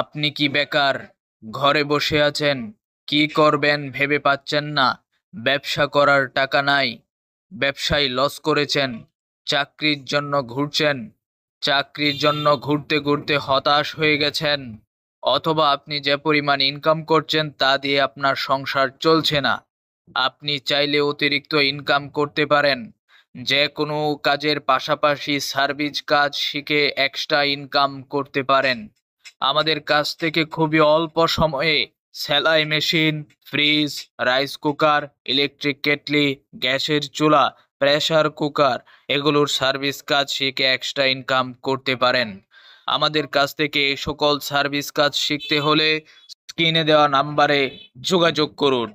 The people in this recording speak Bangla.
আপনি কি বেকার ঘরে বসে আছেন কি করবেন ভেবে পাচ্ছেন না ব্যবসা করার টাকা নাই ব্যবসায় লস করেছেন চাকরির জন্য ঘুরছেন চাকরির জন্য ঘুরতে ঘুরতে হতাশ হয়ে গেছেন অথবা আপনি যে পরিমাণ ইনকাম করছেন তা দিয়ে আপনার সংসার চলছে না আপনি চাইলে অতিরিক্ত ইনকাম করতে পারেন যে কোনো কাজের পাশাপাশি সার্ভিস কাজ শিখে এক্সট্রা ইনকাম করতে পারেন আমাদের কাছ থেকে খুবই অল্প সময়ে সেলাই machine fridge rice cooker electric kettle গ্যাসের চুলা প্রেশার কুকার এগুলোর সার্ভিস কাজ শিখে এক্সট্রা ইনকাম করতে পারেন আমাদের কাছ থেকে সকল সার্ভিস কাজ শিখতে হলে স্ক্রিনে দেওয়া নাম্বারে যোগাযোগ করুন